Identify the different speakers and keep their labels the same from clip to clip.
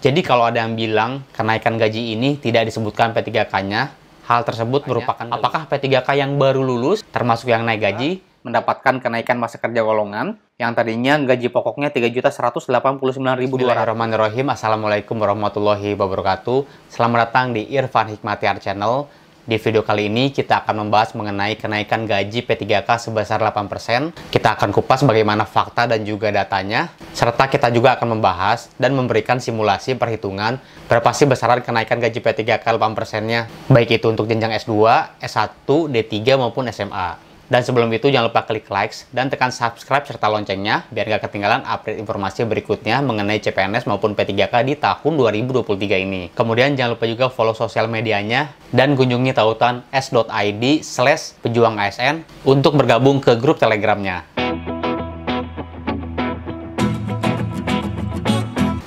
Speaker 1: Jadi kalau ada yang bilang kenaikan gaji ini tidak disebutkan P3K-nya, hal tersebut merupakan apakah P3K yang baru lulus termasuk yang naik gaji ya. mendapatkan kenaikan masa kerja golongan yang tadinya gaji pokoknya 3.189.200. Bismillahirrahmanirrahim. Assalamualaikum warahmatullahi wabarakatuh. Selamat datang di Irfan Hikmatiar Channel di video kali ini kita akan membahas mengenai kenaikan gaji P3K sebesar 8%. Kita akan kupas bagaimana fakta dan juga datanya, serta kita juga akan membahas dan memberikan simulasi perhitungan berapa sih besaran kenaikan gaji P3K 8%-nya, baik itu untuk jenjang S2, S1, D3 maupun SMA. Dan sebelum itu jangan lupa klik like dan tekan subscribe serta loncengnya biar gak ketinggalan update informasi berikutnya mengenai CPNS maupun P3K di tahun 2023 ini. Kemudian jangan lupa juga follow sosial medianya dan kunjungi tautan s.id slash pejuang ASN untuk bergabung ke grup telegramnya.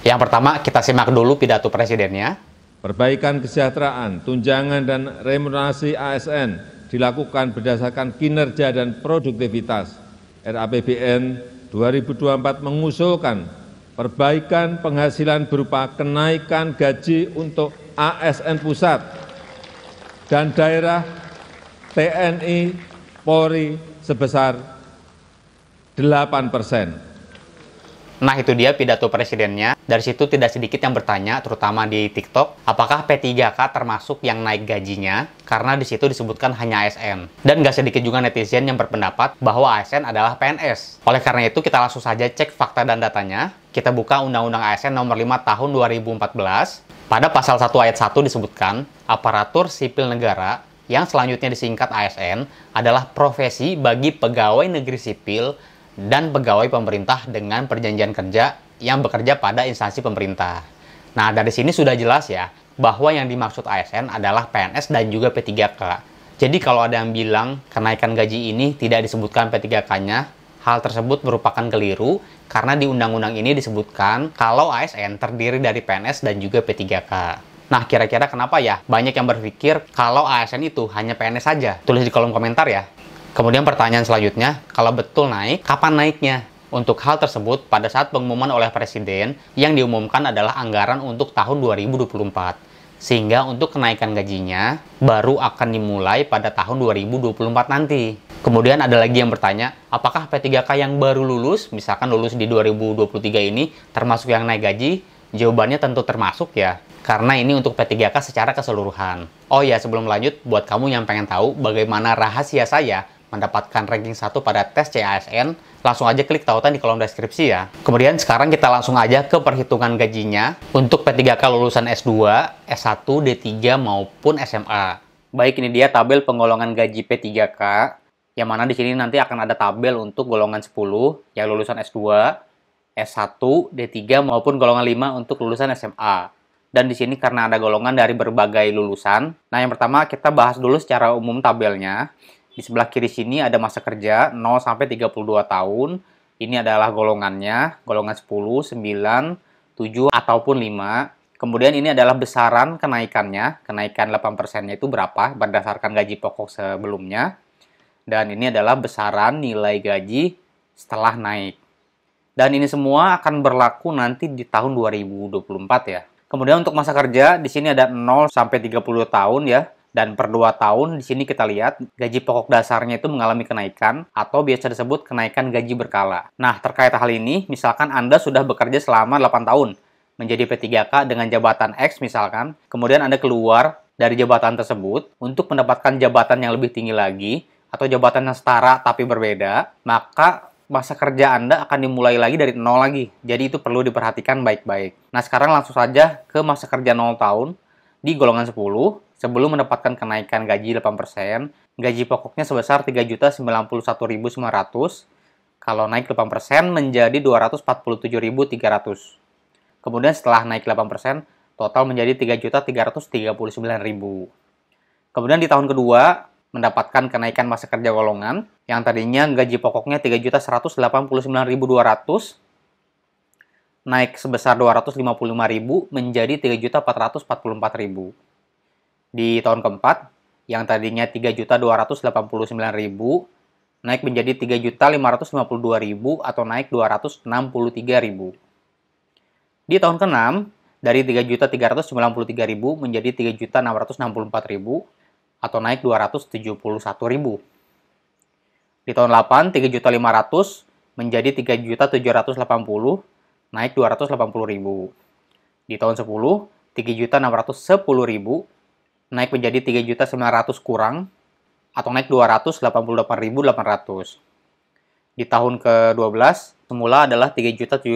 Speaker 1: Yang pertama kita simak dulu pidato presidennya. Perbaikan kesejahteraan, tunjangan, dan remunerasi ASN dilakukan berdasarkan kinerja dan produktivitas. RAPBN 2024 mengusulkan perbaikan penghasilan berupa kenaikan gaji untuk ASN pusat dan daerah TNI Polri sebesar 8 persen Nah itu dia pidato presidennya. Dari situ tidak sedikit yang bertanya, terutama di TikTok, apakah P3K termasuk yang naik gajinya? Karena di situ disebutkan hanya ASN. Dan nggak sedikit juga netizen yang berpendapat bahwa ASN adalah PNS. Oleh karena itu kita langsung saja cek fakta dan datanya. Kita buka Undang-Undang ASN nomor 5 tahun 2014. Pada pasal 1 ayat 1 disebutkan, aparatur sipil negara yang selanjutnya disingkat ASN adalah profesi bagi pegawai negeri sipil dan pegawai pemerintah dengan perjanjian kerja yang bekerja pada instansi pemerintah. Nah, dari sini sudah jelas ya bahwa yang dimaksud ASN adalah PNS dan juga P3K. Jadi kalau ada yang bilang kenaikan gaji ini tidak disebutkan P3K-nya, Hal tersebut merupakan keliru karena di undang-undang ini disebutkan kalau ASN terdiri dari PNS dan juga P3K. Nah, kira-kira kenapa ya banyak yang berpikir kalau ASN itu hanya PNS saja? Tulis di kolom komentar ya. Kemudian pertanyaan selanjutnya, kalau betul naik, kapan naiknya? Untuk hal tersebut, pada saat pengumuman oleh Presiden, yang diumumkan adalah anggaran untuk tahun 2024. Sehingga untuk kenaikan gajinya, baru akan dimulai pada tahun 2024 nanti. Kemudian ada lagi yang bertanya, apakah P3K yang baru lulus, misalkan lulus di 2023 ini, termasuk yang naik gaji? Jawabannya tentu termasuk ya karena ini untuk P3K secara keseluruhan. Oh ya, sebelum lanjut, buat kamu yang pengen tahu bagaimana rahasia saya mendapatkan ranking 1 pada tes CASN, langsung aja klik tautan di kolom deskripsi ya. Kemudian sekarang kita langsung aja ke perhitungan gajinya untuk P3K lulusan S2, S1, D3, maupun SMA. Baik, ini dia tabel penggolongan gaji P3K, yang mana di sini nanti akan ada tabel untuk golongan 10, yang lulusan S2, S1, D3, maupun golongan 5 untuk lulusan SMA. Dan di sini karena ada golongan dari berbagai lulusan. Nah, yang pertama kita bahas dulu secara umum tabelnya. Di sebelah kiri sini ada masa kerja 0 sampai 32 tahun. Ini adalah golongannya, golongan 10, 9, 7 ataupun 5. Kemudian ini adalah besaran kenaikannya, kenaikan 8%-nya itu berapa berdasarkan gaji pokok sebelumnya. Dan ini adalah besaran nilai gaji setelah naik. Dan ini semua akan berlaku nanti di tahun 2024 ya. Kemudian untuk masa kerja di sini ada 0 sampai 30 tahun ya dan per 2 tahun di sini kita lihat gaji pokok dasarnya itu mengalami kenaikan atau biasa disebut kenaikan gaji berkala. Nah, terkait hal ini, misalkan Anda sudah bekerja selama 8 tahun menjadi P3K dengan jabatan X misalkan, kemudian Anda keluar dari jabatan tersebut untuk mendapatkan jabatan yang lebih tinggi lagi atau jabatan yang setara tapi berbeda, maka masa kerja Anda akan dimulai lagi dari nol lagi. Jadi itu perlu diperhatikan baik-baik. Nah, sekarang langsung saja ke masa kerja nol tahun di golongan 10 sebelum mendapatkan kenaikan gaji 8%, gaji pokoknya sebesar 3.091.900, kalau naik 8% menjadi 247.300. Kemudian setelah naik 8%, total menjadi 3.339.000. Kemudian di tahun kedua, mendapatkan kenaikan masa kerja golongan yang tadinya gaji pokoknya 3.189.200 naik sebesar 255.000 menjadi 3.444.000. Di tahun keempat, yang tadinya 3.289.000 naik menjadi 3.552.000 atau naik 263.000. Di tahun keenam 6 dari 3.393.000 menjadi 3.664.000 atau naik 271.000. Di tahun 8, 3.500 menjadi 3.780 naik 280.000. Di tahun 10, 3.610.000 naik menjadi 3.900 kurang atau naik 288.800. Di tahun ke-12 semula adalah 3.724.000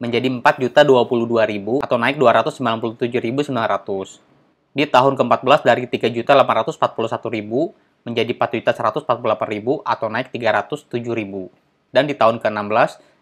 Speaker 1: menjadi 4.022.000 atau naik 297.900. Di tahun ke-14 dari 3.841.000 menjadi 4.148.000 atau naik 307.000. Dan di tahun ke-16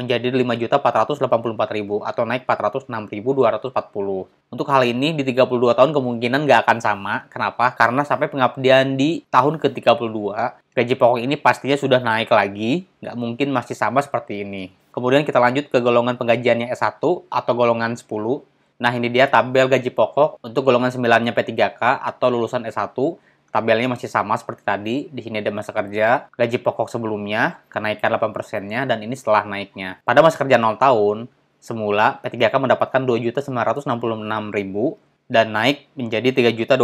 Speaker 1: menjadi 5.484.000 atau naik 406.240. Untuk hal ini di 32 tahun kemungkinan nggak akan sama. Kenapa? Karena sampai pengabdian di tahun ke-32, gaji pokok ini pastinya sudah naik lagi, nggak mungkin masih sama seperti ini. Kemudian kita lanjut ke golongan penggajiannya S1 atau golongan 10. Nah ini dia tabel gaji pokok untuk golongan 9-nya P3K atau lulusan S1 Tabelnya masih sama seperti tadi. Di sini ada masa kerja, gaji pokok sebelumnya, kenaikan 8 persennya, dan ini setelah naiknya. Pada masa kerja 0 tahun, semula P3K mendapatkan 2.966.000 dan naik menjadi 3.203.000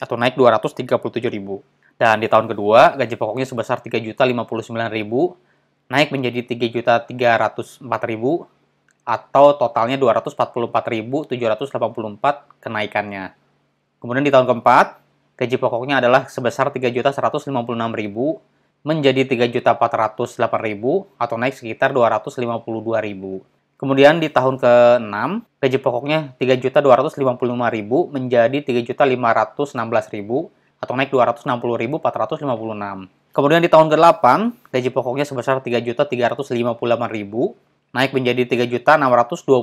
Speaker 1: atau naik 237.000. Dan di tahun kedua, gaji pokoknya sebesar 3.059.000, naik menjadi 3.304.000 atau totalnya 244.784 kenaikannya. Kemudian di tahun keempat, Gaji pokoknya adalah sebesar 3.156.000 menjadi 3.408.000 atau naik sekitar 252.000. Kemudian di tahun ke-6, gaji pokoknya 3.255.000 menjadi 3.516.000 atau naik 260.456. Kemudian di tahun ke-8, gaji pokoknya sebesar 3.358.000 naik menjadi 3.626.000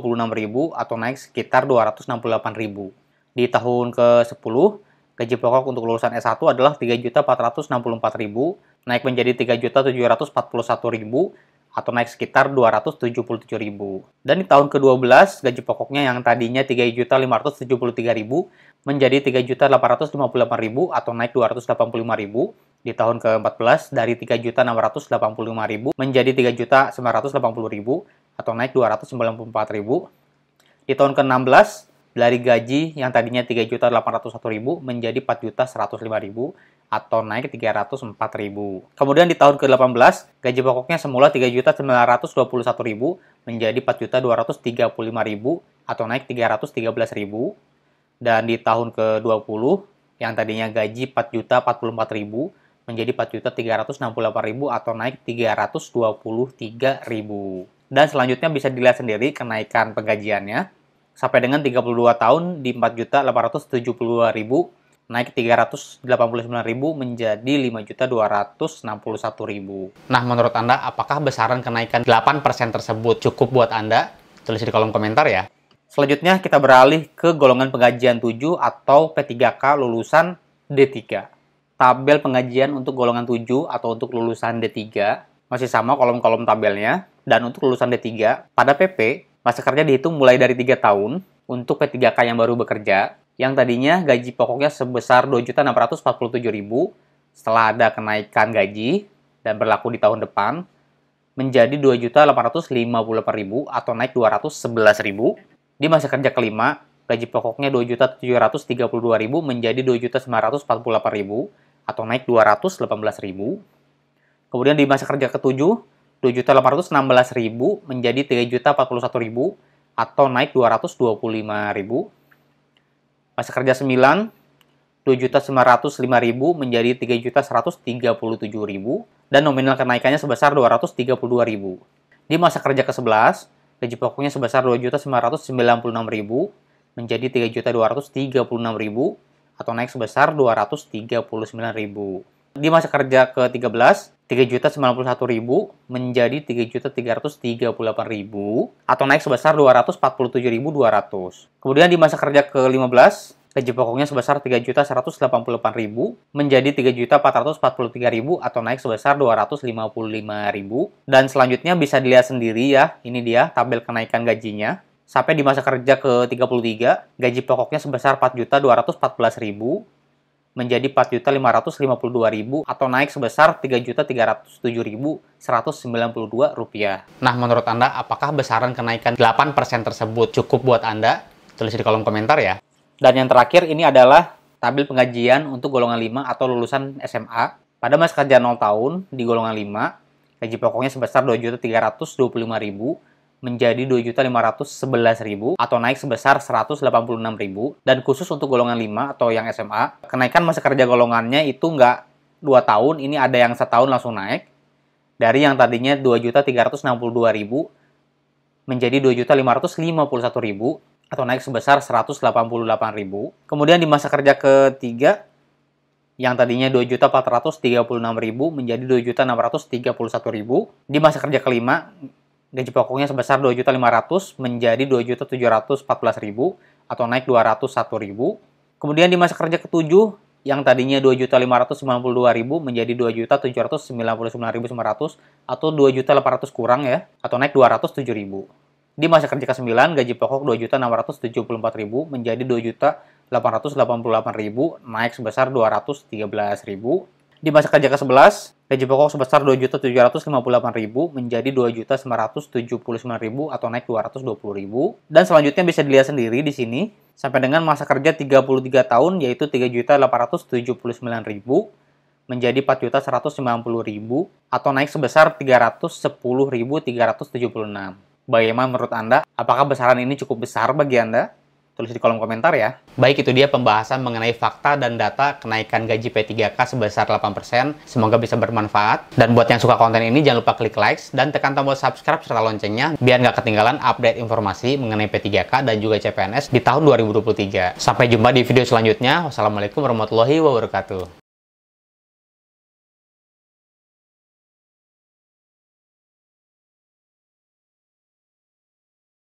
Speaker 1: atau naik sekitar 268.000. Di tahun ke-10, Gaji pokok untuk lulusan S1 adalah 3.464.000, naik menjadi 3.741.000 atau naik sekitar 277.000. Dan di tahun ke-12, gaji pokoknya yang tadinya 3.573.000 menjadi 3.858.000 atau naik 285.000. Di tahun ke-14 dari 3.685.000 menjadi 3.980.000 atau naik 294.000. Di tahun ke-16 dari gaji yang tadinya 3.801.000 menjadi 4.105.000 atau naik 304.000. Kemudian di tahun ke-18, gaji pokoknya semula 3.921.000 menjadi 4.235.000 atau naik 313.000. Dan di tahun ke-20, yang tadinya gaji 4.044.000 menjadi 4.368.000 atau naik 323.000. Dan selanjutnya bisa dilihat sendiri kenaikan penggajiannya sampai dengan 32 tahun di 4.872.000 naik 389.000 menjadi 5.261.000. Nah, menurut Anda apakah besaran kenaikan 8% tersebut cukup buat Anda? Tulis di kolom komentar ya. Selanjutnya kita beralih ke golongan penggajian 7 atau P3K lulusan D3. Tabel penggajian untuk golongan 7 atau untuk lulusan D3 masih sama kolom-kolom tabelnya dan untuk lulusan D3 pada PP Masa kerja dihitung mulai dari 3 tahun untuk P3K yang baru bekerja, yang tadinya gaji pokoknya sebesar 2.647.000 setelah ada kenaikan gaji dan berlaku di tahun depan menjadi 2.858.000 atau naik 211.000. Di masa kerja kelima, gaji pokoknya 2.732.000 menjadi 2.948.000 atau naik 218.000. Kemudian di masa kerja ketujuh, 2.816.000 menjadi 3.041.000 atau naik 225.000. Masa kerja 9 2.905.000 menjadi 3.137.000 dan nominal kenaikannya sebesar 232.000. Di masa kerja ke-11, gaji pokoknya sebesar 2.996.000 menjadi 3.236.000 atau naik sebesar 239.000. Di masa kerja ke-13, 3.091.000 menjadi 3.338.000 atau naik sebesar 247.200. Kemudian di masa kerja ke-15, gaji pokoknya sebesar 3.188.000 menjadi 3.443.000 atau naik sebesar 255.000 dan selanjutnya bisa dilihat sendiri ya ini dia tabel kenaikan gajinya sampai di masa kerja ke-33 gaji pokoknya sebesar 4.214.000 menjadi 4.552.000 atau naik sebesar 3.307.192 rupiah. Nah, menurut Anda, apakah besaran kenaikan 8% tersebut cukup buat Anda? Tulis di kolom komentar ya. Dan yang terakhir ini adalah tabel penggajian untuk golongan 5 atau lulusan SMA. Pada masa kerja 0 tahun di golongan 5, gaji pokoknya sebesar 2.325.000 menjadi 2.511.000 atau naik sebesar 186.000 dan khusus untuk golongan 5 atau yang SMA kenaikan masa kerja golongannya itu nggak 2 tahun ini ada yang setahun langsung naik dari yang tadinya 2.362.000 menjadi 2.551.000 atau naik sebesar 188.000 kemudian di masa kerja ketiga yang tadinya 2.436.000 menjadi 2.631.000 di masa kerja kelima gaji pokoknya sebesar 2.500 menjadi 2.714.000 atau naik 201.000. Kemudian di masa kerja ketujuh yang tadinya 2.592.000 menjadi 2.799.900 atau 2.800 kurang ya atau naik 207.000. Di masa kerja ke-9 gaji pokok 2.674.000 menjadi 2.888.000 naik sebesar 213.000. Di masa kerja ke-11, gaji pokok sebesar 2.758.000 menjadi 2.979.000 atau naik 220.000. Dan selanjutnya bisa dilihat sendiri di sini sampai dengan masa kerja 33 tahun yaitu 3.879.000 menjadi 4.190.000 atau naik sebesar 310.376. Bagaimana menurut Anda? Apakah besaran ini cukup besar bagi Anda? tulis di kolom komentar ya. Baik itu dia pembahasan mengenai fakta dan data kenaikan gaji P3K sebesar 8%. Semoga bisa bermanfaat. Dan buat yang suka konten ini jangan lupa klik like dan tekan tombol subscribe serta loncengnya biar nggak ketinggalan update informasi mengenai P3K dan juga CPNS di tahun 2023. Sampai jumpa di video selanjutnya. Wassalamualaikum warahmatullahi wabarakatuh.